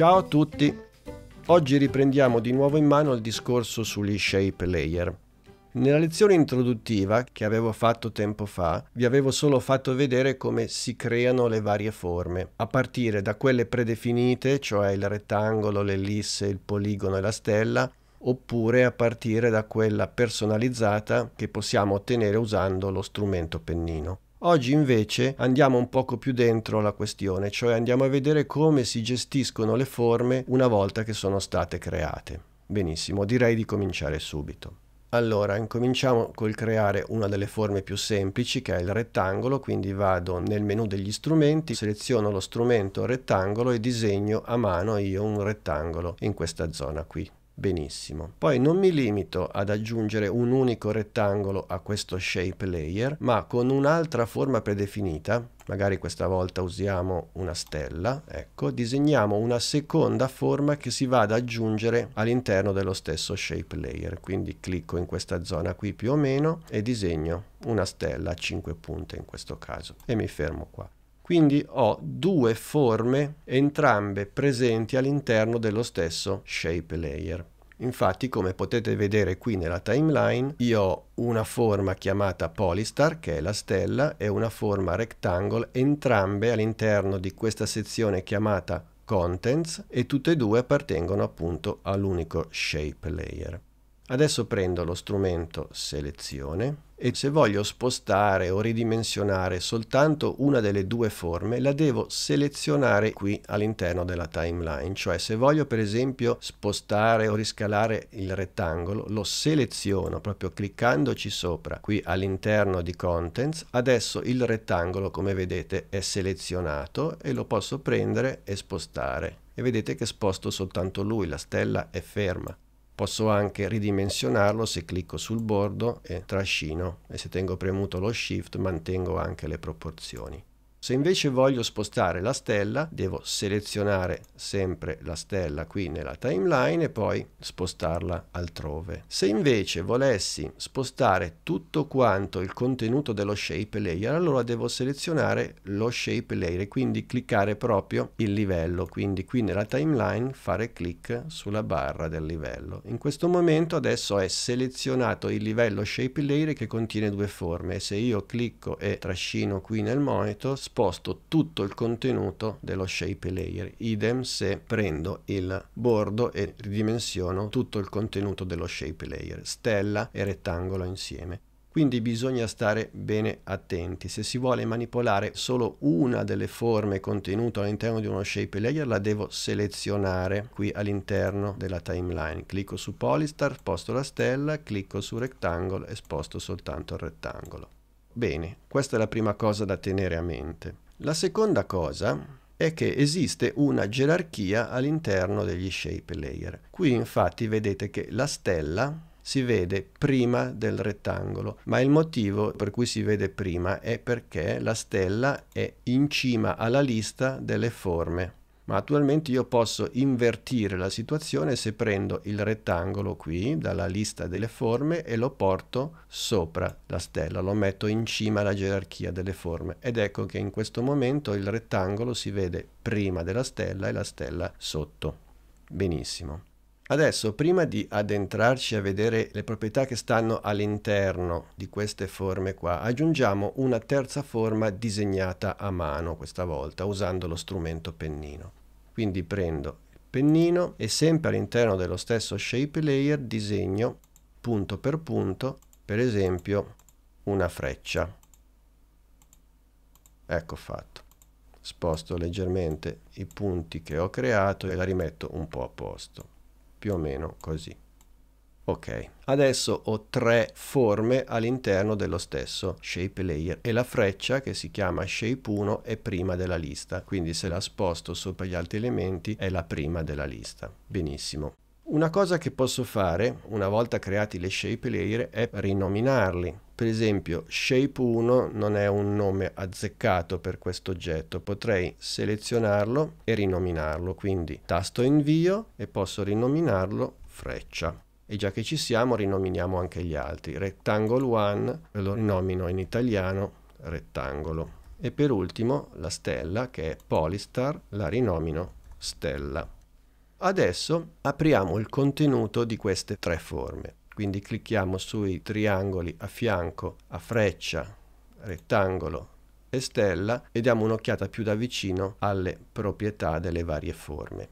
Ciao a tutti! Oggi riprendiamo di nuovo in mano il discorso sugli shape layer. Nella lezione introduttiva che avevo fatto tempo fa, vi avevo solo fatto vedere come si creano le varie forme, a partire da quelle predefinite, cioè il rettangolo, l'ellisse, il poligono e la stella, oppure a partire da quella personalizzata che possiamo ottenere usando lo strumento pennino. Oggi invece andiamo un poco più dentro la questione, cioè andiamo a vedere come si gestiscono le forme una volta che sono state create. Benissimo, direi di cominciare subito. Allora, incominciamo col creare una delle forme più semplici che è il rettangolo, quindi vado nel menu degli strumenti, seleziono lo strumento rettangolo e disegno a mano io un rettangolo in questa zona qui. Benissimo. Poi non mi limito ad aggiungere un unico rettangolo a questo shape layer, ma con un'altra forma predefinita, magari questa volta usiamo una stella, ecco, disegniamo una seconda forma che si va ad aggiungere all'interno dello stesso shape layer. Quindi clicco in questa zona qui più o meno e disegno una stella a 5 punte in questo caso e mi fermo qua. Quindi ho due forme entrambe presenti all'interno dello stesso shape layer. Infatti, come potete vedere qui nella timeline, io ho una forma chiamata Polystar, che è la stella, e una forma rectangle, entrambe all'interno di questa sezione chiamata Contents, e tutte e due appartengono appunto all'unico Shape Layer. Adesso prendo lo strumento Selezione, e se voglio spostare o ridimensionare soltanto una delle due forme la devo selezionare qui all'interno della timeline cioè se voglio per esempio spostare o riscalare il rettangolo lo seleziono proprio cliccandoci sopra qui all'interno di contents adesso il rettangolo come vedete è selezionato e lo posso prendere e spostare e vedete che sposto soltanto lui la stella è ferma Posso anche ridimensionarlo se clicco sul bordo e trascino e se tengo premuto lo shift mantengo anche le proporzioni. Se invece voglio spostare la stella, devo selezionare sempre la stella qui nella timeline e poi spostarla altrove. Se invece volessi spostare tutto quanto il contenuto dello shape layer, allora devo selezionare lo shape layer, e quindi cliccare proprio il livello, quindi qui nella timeline fare clic sulla barra del livello. In questo momento adesso è selezionato il livello shape layer che contiene due forme. Se io clicco e trascino qui nel monitor, sposto tutto il contenuto dello shape layer, idem se prendo il bordo e ridimensiono tutto il contenuto dello shape layer, stella e rettangolo insieme. Quindi bisogna stare bene attenti, se si vuole manipolare solo una delle forme contenute all'interno di uno shape layer la devo selezionare qui all'interno della timeline. Clicco su Polystar, sposto la stella, clicco su Rectangle e sposto soltanto il rettangolo. Bene, questa è la prima cosa da tenere a mente. La seconda cosa è che esiste una gerarchia all'interno degli shape layer. Qui infatti vedete che la stella si vede prima del rettangolo, ma il motivo per cui si vede prima è perché la stella è in cima alla lista delle forme ma attualmente io posso invertire la situazione se prendo il rettangolo qui dalla lista delle forme e lo porto sopra la stella, lo metto in cima alla gerarchia delle forme ed ecco che in questo momento il rettangolo si vede prima della stella e la stella sotto. Benissimo. Adesso, prima di addentrarci a vedere le proprietà che stanno all'interno di queste forme qua, aggiungiamo una terza forma disegnata a mano questa volta, usando lo strumento pennino quindi prendo il pennino e sempre all'interno dello stesso shape layer disegno punto per punto per esempio una freccia ecco fatto sposto leggermente i punti che ho creato e la rimetto un po' a posto più o meno così Ok, adesso ho tre forme all'interno dello stesso shape layer e la freccia che si chiama shape 1 è prima della lista, quindi se la sposto sopra gli altri elementi è la prima della lista. Benissimo. Una cosa che posso fare una volta creati le shape layer è rinominarli. Per esempio shape 1 non è un nome azzeccato per questo oggetto, potrei selezionarlo e rinominarlo, quindi tasto invio e posso rinominarlo freccia e già che ci siamo rinominiamo anche gli altri. Rectangle 1 lo rinomino in italiano rettangolo. E per ultimo la stella che è Polistar la rinomino stella. Adesso apriamo il contenuto di queste tre forme. Quindi clicchiamo sui triangoli a fianco, a freccia, rettangolo e stella e diamo un'occhiata più da vicino alle proprietà delle varie forme.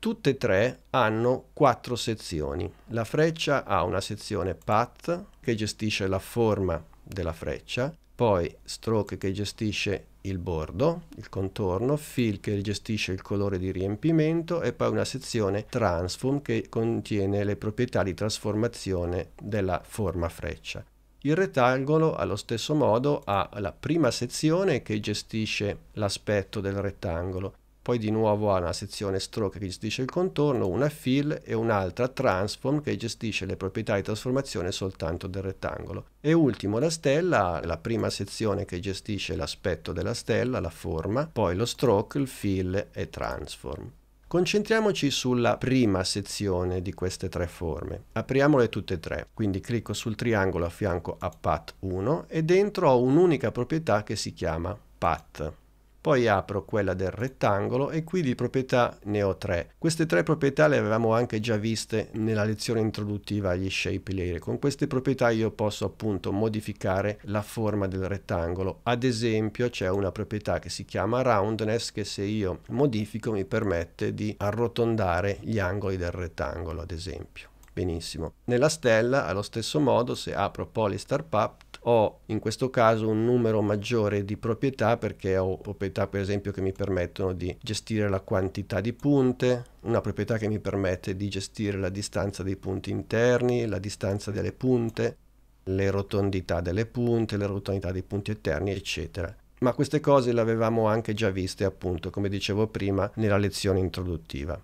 Tutte e tre hanno quattro sezioni. La freccia ha una sezione path che gestisce la forma della freccia, poi stroke che gestisce il bordo, il contorno, fill che gestisce il colore di riempimento e poi una sezione transform che contiene le proprietà di trasformazione della forma freccia. Il rettangolo allo stesso modo ha la prima sezione che gestisce l'aspetto del rettangolo, poi di nuovo ha una sezione stroke che gestisce il contorno, una fill e un'altra transform che gestisce le proprietà di trasformazione soltanto del rettangolo. E ultimo la stella, la prima sezione che gestisce l'aspetto della stella, la forma, poi lo stroke, il fill e transform. Concentriamoci sulla prima sezione di queste tre forme. Apriamole tutte e tre. Quindi clicco sul triangolo a fianco a Path 1 e dentro ho un'unica proprietà che si chiama Path. Poi apro quella del rettangolo e qui di proprietà ne ho tre. Queste tre proprietà le avevamo anche già viste nella lezione introduttiva agli shape layer. Con queste proprietà io posso appunto modificare la forma del rettangolo. Ad esempio c'è una proprietà che si chiama roundness che se io modifico mi permette di arrotondare gli angoli del rettangolo ad esempio. Benissimo. Nella stella, allo stesso modo, se apro Polystar Path, ho in questo caso un numero maggiore di proprietà perché ho proprietà per esempio che mi permettono di gestire la quantità di punte, una proprietà che mi permette di gestire la distanza dei punti interni, la distanza delle punte, le rotondità delle punte, le rotondità dei punti eterni, eccetera. Ma queste cose le avevamo anche già viste, appunto, come dicevo prima, nella lezione introduttiva.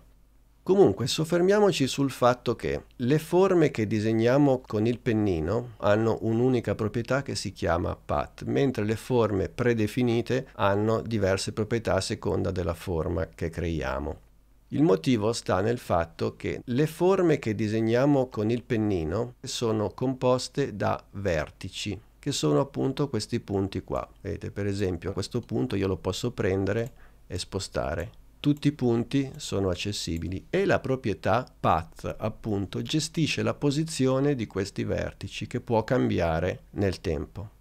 Comunque, soffermiamoci sul fatto che le forme che disegniamo con il pennino hanno un'unica proprietà che si chiama path, mentre le forme predefinite hanno diverse proprietà a seconda della forma che creiamo. Il motivo sta nel fatto che le forme che disegniamo con il pennino sono composte da vertici, che sono appunto questi punti qua. Vedete, per esempio, questo punto io lo posso prendere e spostare tutti i punti sono accessibili e la proprietà path appunto gestisce la posizione di questi vertici che può cambiare nel tempo.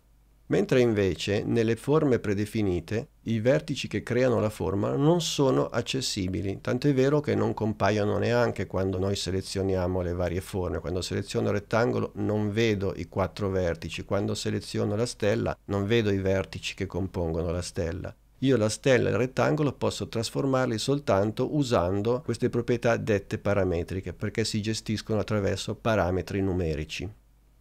Mentre invece nelle forme predefinite i vertici che creano la forma non sono accessibili, tant'è vero che non compaiono neanche quando noi selezioniamo le varie forme. Quando seleziono il rettangolo non vedo i quattro vertici, quando seleziono la stella non vedo i vertici che compongono la stella. Io la stella e il rettangolo posso trasformarli soltanto usando queste proprietà dette parametriche perché si gestiscono attraverso parametri numerici.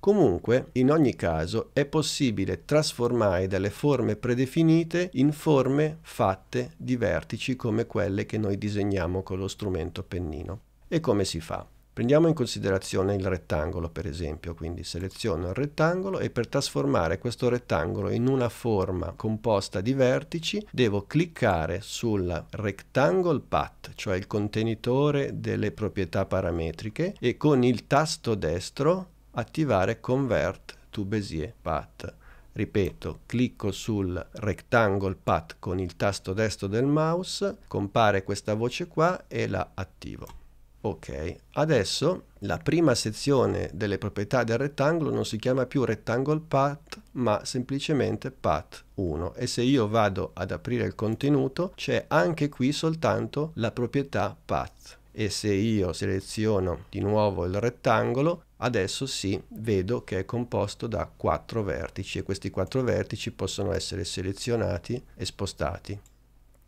Comunque, in ogni caso, è possibile trasformare delle forme predefinite in forme fatte di vertici come quelle che noi disegniamo con lo strumento pennino. E come si fa? Prendiamo in considerazione il rettangolo, per esempio, quindi seleziono il rettangolo e per trasformare questo rettangolo in una forma composta di vertici devo cliccare sul rectangle path, cioè il contenitore delle proprietà parametriche e con il tasto destro attivare convert to Bezier path. Ripeto, clicco sul rectangle path con il tasto destro del mouse, compare questa voce qua e la attivo. Ok, adesso la prima sezione delle proprietà del rettangolo non si chiama più rectangle path, ma semplicemente path 1. E se io vado ad aprire il contenuto, c'è anche qui soltanto la proprietà path. E se io seleziono di nuovo il rettangolo, adesso sì, vedo che è composto da quattro vertici e questi quattro vertici possono essere selezionati e spostati.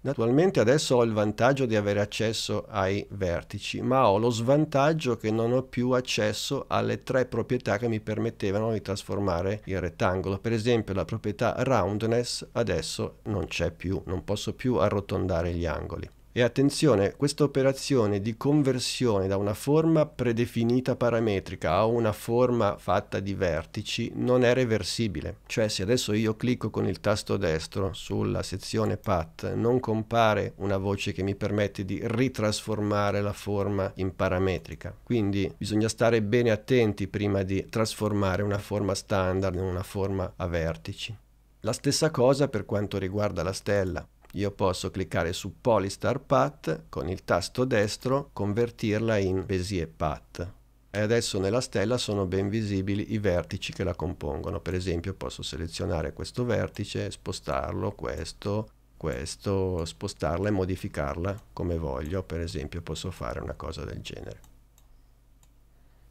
Naturalmente adesso ho il vantaggio di avere accesso ai vertici, ma ho lo svantaggio che non ho più accesso alle tre proprietà che mi permettevano di trasformare il rettangolo. Per esempio la proprietà roundness adesso non c'è più, non posso più arrotondare gli angoli. E attenzione, questa operazione di conversione da una forma predefinita parametrica a una forma fatta di vertici non è reversibile. Cioè se adesso io clicco con il tasto destro sulla sezione path non compare una voce che mi permette di ritrasformare la forma in parametrica. Quindi bisogna stare bene attenti prima di trasformare una forma standard in una forma a vertici. La stessa cosa per quanto riguarda la stella io posso cliccare su Polystar Path con il tasto destro convertirla in Bezier Path e adesso nella stella sono ben visibili i vertici che la compongono per esempio posso selezionare questo vertice spostarlo questo questo spostarla e modificarla come voglio per esempio posso fare una cosa del genere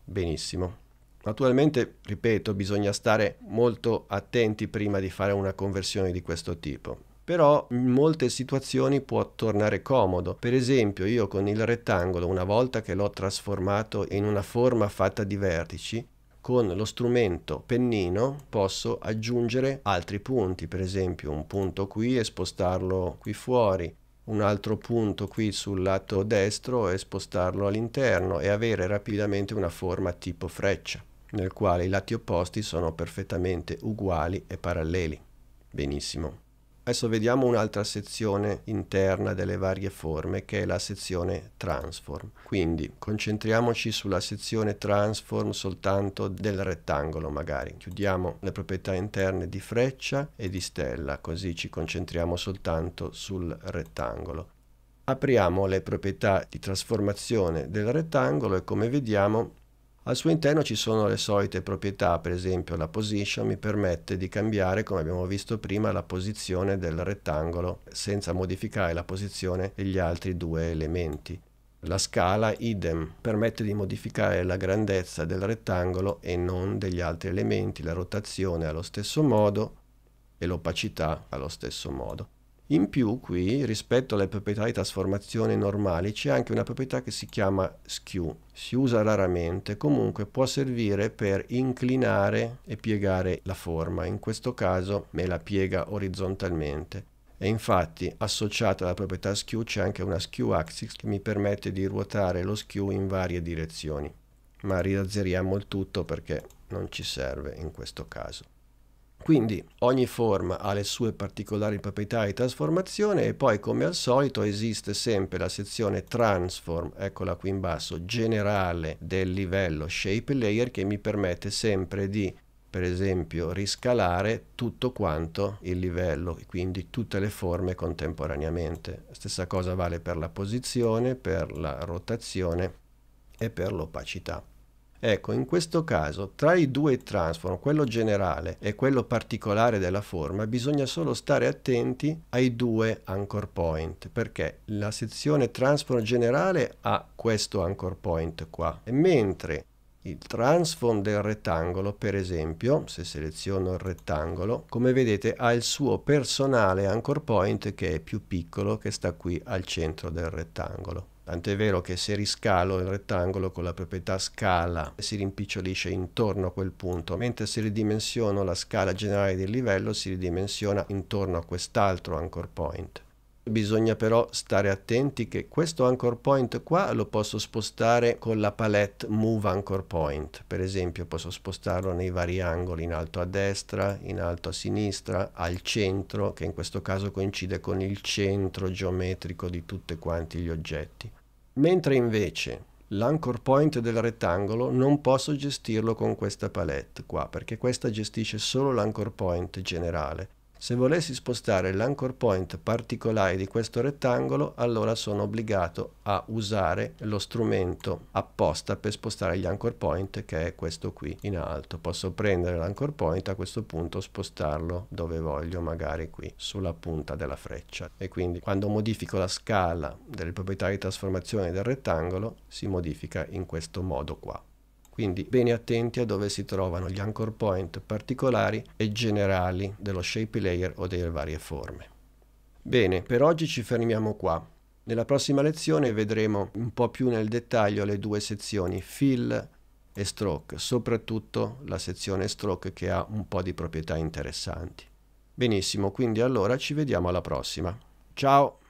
benissimo Naturalmente, ripeto, bisogna stare molto attenti prima di fare una conversione di questo tipo però in molte situazioni può tornare comodo. Per esempio io con il rettangolo, una volta che l'ho trasformato in una forma fatta di vertici, con lo strumento pennino posso aggiungere altri punti, per esempio un punto qui e spostarlo qui fuori, un altro punto qui sul lato destro e spostarlo all'interno e avere rapidamente una forma tipo freccia, nel quale i lati opposti sono perfettamente uguali e paralleli. Benissimo. Adesso vediamo un'altra sezione interna delle varie forme che è la sezione transform. Quindi concentriamoci sulla sezione transform soltanto del rettangolo magari. Chiudiamo le proprietà interne di freccia e di stella così ci concentriamo soltanto sul rettangolo. Apriamo le proprietà di trasformazione del rettangolo e come vediamo al suo interno ci sono le solite proprietà, per esempio la position mi permette di cambiare, come abbiamo visto prima, la posizione del rettangolo senza modificare la posizione degli altri due elementi. La scala, idem, permette di modificare la grandezza del rettangolo e non degli altri elementi, la rotazione allo stesso modo e l'opacità allo stesso modo. In più qui, rispetto alle proprietà di trasformazione normali, c'è anche una proprietà che si chiama skew. Si usa raramente, comunque può servire per inclinare e piegare la forma. In questo caso me la piega orizzontalmente. E infatti associata alla proprietà skew c'è anche una skew axis che mi permette di ruotare lo skew in varie direzioni. Ma riazzeriamo il tutto perché non ci serve in questo caso. Quindi ogni forma ha le sue particolari proprietà di trasformazione e poi come al solito esiste sempre la sezione transform, eccola qui in basso, generale del livello shape layer che mi permette sempre di per esempio riscalare tutto quanto il livello, quindi tutte le forme contemporaneamente. Stessa cosa vale per la posizione, per la rotazione e per l'opacità. Ecco, in questo caso, tra i due transform, quello generale e quello particolare della forma, bisogna solo stare attenti ai due anchor point, perché la sezione transform generale ha questo anchor point qua, mentre il transform del rettangolo, per esempio, se seleziono il rettangolo, come vedete ha il suo personale anchor point che è più piccolo, che sta qui al centro del rettangolo. Tant'è vero che se riscalo il rettangolo con la proprietà scala si rimpicciolisce intorno a quel punto, mentre se ridimensiono la scala generale del livello si ridimensiona intorno a quest'altro anchor point. Bisogna però stare attenti che questo anchor point qua lo posso spostare con la palette move anchor point. Per esempio posso spostarlo nei vari angoli in alto a destra, in alto a sinistra, al centro, che in questo caso coincide con il centro geometrico di tutti quanti gli oggetti. Mentre invece l'anchor point del rettangolo non posso gestirlo con questa palette qua, perché questa gestisce solo l'anchor point generale se volessi spostare l'anchor point particolare di questo rettangolo, allora sono obbligato a usare lo strumento apposta per spostare gli anchor point, che è questo qui in alto. Posso prendere l'anchor point a questo punto spostarlo dove voglio, magari qui sulla punta della freccia. E quindi quando modifico la scala delle proprietà di trasformazione del rettangolo, si modifica in questo modo qua quindi bene attenti a dove si trovano gli anchor point particolari e generali dello shape layer o delle varie forme. Bene, per oggi ci fermiamo qua. Nella prossima lezione vedremo un po' più nel dettaglio le due sezioni fill e stroke, soprattutto la sezione stroke che ha un po' di proprietà interessanti. Benissimo, quindi allora ci vediamo alla prossima. Ciao!